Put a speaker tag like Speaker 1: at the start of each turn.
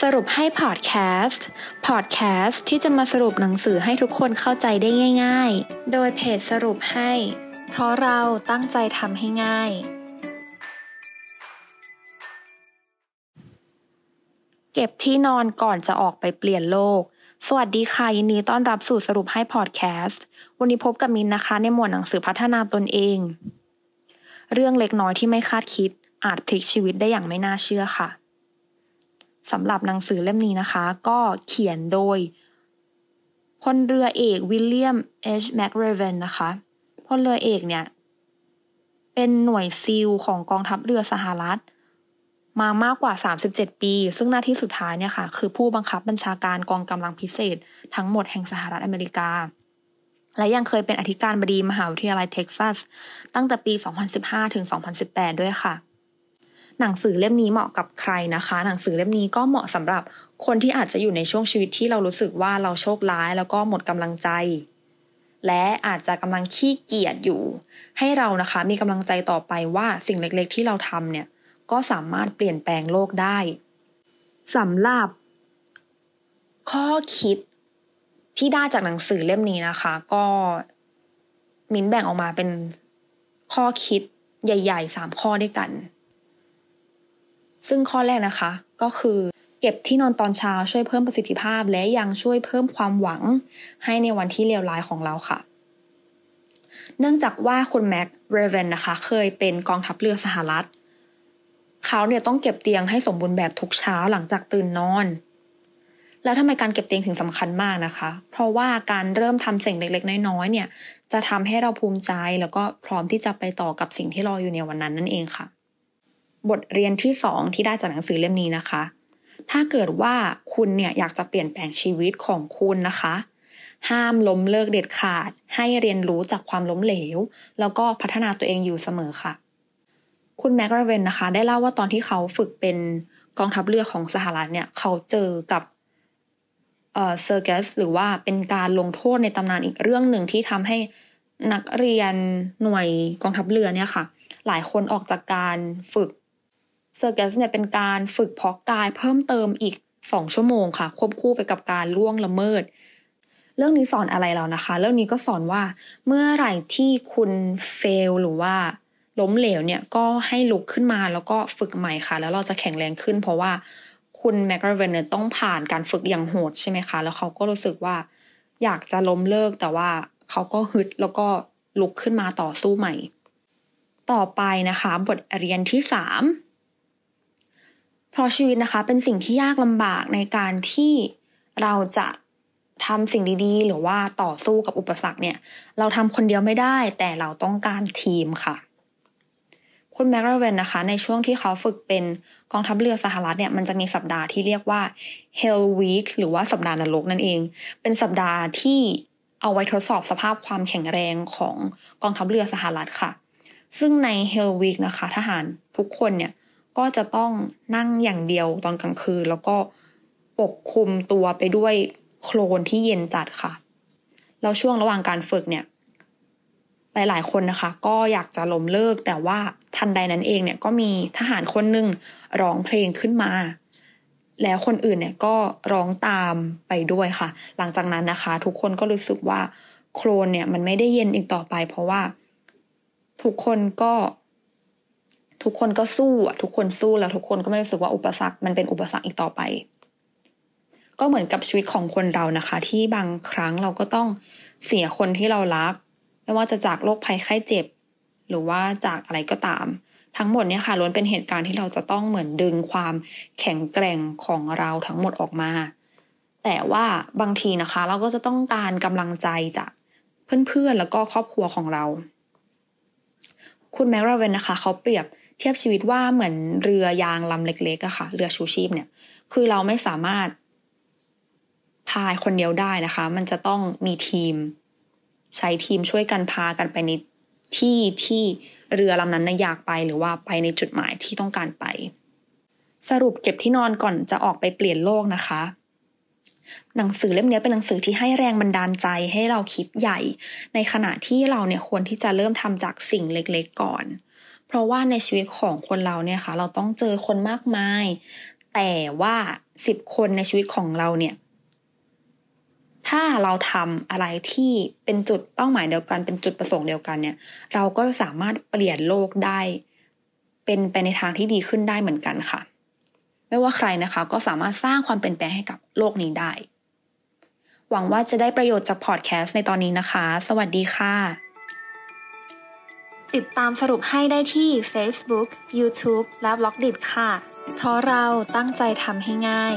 Speaker 1: สรุปให้พอดแคสต์พอดแคสต์ที่จะมาสรุปหนังสือให้ทุกคนเข้าใจได้ง่ายๆ โดยเพจสรุปให้ เพราะเราตั้งใจทำให้ง่าย เก็บที่นอนก่อนจะออกไปเปลี่ยนโลก สวัสดีค่ะยินดีต้อนรับสู่สรุปให้พอดแคสต์ วันนี้พบกับมินนะคะในหมวดหนังสือพัฒนาตนเอง เรื่องเล็กน้อยที่ไม่คาดคิดอาจพลิกชีวิตได้อย่างไม่น่าเชื่อค่ะสำหรับหนังสือเล่มนี้นะคะ ก็เขียนโดยพลเรือเอกวิลเลียมเอชแมกเรเวนนะคะพลเรือเอกเนี่ย เป็นหน่วยซีลของกองทัพเรือสหรัฐ มามากกว่า 37 ปี ซึ่งหน้าที่สุดท้ายเนี่ยค่ะ คือผู้บังคับบัญชาการกองกำลังพิเศษ ทั้งหมดแห่งสหรัฐอเมริกา และยังเคยเป็นอธิการบดีมหาวิทยาลัยเท็กซัส ตั้งแต่ปี 2015ถึง2018ด้วยค่ะหนังสือเล่มนี้เหมาะกับใครนะคะ หนังสือเล่มนี้ก็เหมาะสำหรับคนที่อาจจะอยู่ในช่วงชีวิตที่เรารู้สึกว่าเราโชคร้าย แล้วก็หมดกำลังใจ และอาจจะกำลังขี้เกียจอยู่ ให้เรานะคะ มีกำลังใจต่อไปว่าสิ่งเล็กๆ ที่เราทำเนี่ยก็สามารถเปลี่ยนแปลงโลกได้สำหรับ ข้อคิดที่ได้จากหนังสือเล่มนี้นะคะ ก็ มินแบ่งออกมาเป็น ข้อคิดใหญ่ๆสามข้อด้วยกันซึ่งข้อแรกนะคะ ก็คือเก็บที่นอนตอนเช้าช่วยเพิ่มประสิทธิภาพและยังช่วยเพิ่มความหวังให้ในวันที่เลวร้ายของเราค่ะ เนื่องจากว่าคุณแม็กเรเวนนะคะ เคยเป็นกองทัพเรือสหรัฐ เขาเนี่ยต้องเก็บเตียงให้สมบูรณ์แบบทุกเช้าหลังจากตื่นนอน แล้วทำไมการเก็บเตียงถึงสำคัญมากนะคะ เพราะว่าการเริ่มทำสิ่งเล็กๆน้อยๆเนี่ย จะทำให้เราภูมิใจ แล้วก็พร้อมที่จะไปต่อกับสิ่งที่รออยู่ในวันนั้นนั่นเองค่ะบทเรียนที่2ที่ได้จากหนังสือเล่มนี้นะคะ ถ้าเกิดว่าคุณเนี่ยอยากจะเปลี่ยนแปลงชีวิตของคุณนะคะ ห้ามล้มเลิกเด็ดขาด ให้เรียนรู้จากความล้มเหลว แล้วก็พัฒนาตัวเองอยู่เสมอค่ะ คุณแม็กราเวนนะคะ ได้เล่าว่าตอนที่เขาฝึกเป็นกองทัพเรือของสหรัฐเนี่ย เขาเจอกับเออเซอร์เกสหรือว่าเป็นการลงโทษในตำนานอีกเรื่องหนึ่งที่ทำให้นักเรียนหน่วยกองทัพเรือเนี่ยค่ะ หลายคนออกจากการฝึกเซอร์แกสเนี่ยเป็นการฝึกเพาะกายเพิ่มเติมอีก 2 ชั่วโมงค่ะ ควบคู่ไปกับการล่วงละเมิด เรื่องนี้สอนอะไรเรานะคะ เรื่องนี้ก็สอนว่าเมื่อไหร่ที่คุณเฟลหรือว่า ล้มเหลวเนี่ยก็ให้ลุกขึ้นมาแล้วก็ฝึกใหม่ค่ะ แล้วเราจะแข็งแรงขึ้นเพราะว่าคุณแมกเวนเนี่ยต้องผ่านการฝึกอย่างโหดใช่ไหมคะ แล้วเขาก็รู้สึกว่าอยากจะล้มเลิกแต่ว่าเขาก็ฮึดแล้วก็ลุกขึ้นมาต่อสู้ใหม่ ต่อไปนะคะบทเรียนที่3พราะชีวิตนะคะ เป็นสิ่งที่ยากลำบากในการที่เราจะทำสิ่งดีๆ หรือว่าต่อสู้กับอุปสรรคเนี่ย เราทำคนเดียวไม่ได้แต่เราต้องการทีมค่ะ คุณแมกราเวนนะคะ ในช่วงที่เขาฝึกเป็นกองทัพเรือสหรัฐเนี่ย มันจะมีสัปดาห์ที่เรียกว่า Hell Week หรือว่าสัปดาห์นรกนั่นเอง เป็นสัปดาห์ที่เอาไว้ทดสอบสภาพความแข็งแรงของกองทัพเรือสหรัฐค่ะ ซึ่งใน Hell Week นะคะ ทหารทุกคนเนี่ยก็จะต้องนั่งอย่างเดียวตอนกลางคืน แล้วก็ปกคลุมตัวไปด้วยโคลนที่เย็นจัดค่ะแล้วช่วงระหว่างการฝึกเนี่ย หลาย ๆคนนะคะ ก็อยากจะล้มเลิกแต่ว่า ทันใดนั้นเองเนี่ยก็มีทหารคนหนึ่งร้องเพลงขึ้นมา แล้วคนอื่นเนี่ยก็ร้องตามไปด้วยค่ะ หลังจากนั้นนะคะ ทุกคนก็รู้สึกว่าโคลนเนี่ยมันไม่ได้เย็นอีกต่อไป เพราะว่าทุกคนก็ทุกคนก็สู้อะทุกคนสู้แล้วทุกคนก็ไม่รู้สึกว่าอุปสรรค มันเป็นอุปสรรคอีกต่อไป ก็เหมือนกับชีวิตของคนเรานะคะ ที่บางครั้งเราก็ต้องเสียคนที่เรารัก ไม่ว่าจะจากโรคภัยไข้เจ็บ หรือว่าจากอะไรก็ตาม ทั้งหมดเนี่ยค่ะล้วนเป็นเหตุการณ์ที่เราจะต้องเหมือนดึงความแข็งแกร่งของเราทั้งหมดออกมา แต่ว่าบางทีนะคะ เราก็จะต้องการกำลังใจจาก เพื่อนๆแล้วก็ครอบครัวของเรา คุณแมกราเวนนะคะเขาเปรียบเทียบชีวิตว่าเหมือนเรือยางลำเล็กๆอะค่ะ เรือชูชีพเนี่ย คือเราไม่สามารถพายคนเดียวได้นะคะ มันจะต้องมีทีม ใช้ทีมช่วยกันพากันไปในที่ที่เรือลำนั้นนะอยากไปหรือว่าไปในจุดหมายที่ต้องการไป สรุปเก็บที่นอนก่อนจะออกไปเปลี่ยนโลกนะคะ หนังสือเล่มนี้เป็นหนังสือที่ให้แรงบันดาลใจให้เราคิดใหญ่ ในขณะที่เราเนี่ยควรที่จะเริ่มทำจากสิ่งเล็กๆก่อนเพราะว่าในชีวิตของคนเราเนี่ยค่ะ เราต้องเจอคนมากมาย แต่ว่าสิบคนในชีวิตของเราเนี่ย ถ้าเราทำอะไรที่เป็นจุดเป้าหมายเดียวกันเป็นจุดประสงค์เดียวกันเนี่ย เราก็สามารถเปลี่ยนโลกได้ เป็นไปในทางที่ดีขึ้นได้เหมือนกันค่ะ ไม่ว่าใครนะคะ ก็สามารถสร้างความเปลี่ยนแปลงให้กับโลกนี้ได้หวังว่าจะได้ประโยชน์จากพอดแคสต์ในตอนนี้นะคะ สวัสดีค่ะติดตามสรุปให้ได้ที่ Facebook, YouTube และ b ล็อกดิค่ะ เพราะเราตั้งใจทำให้ง่าย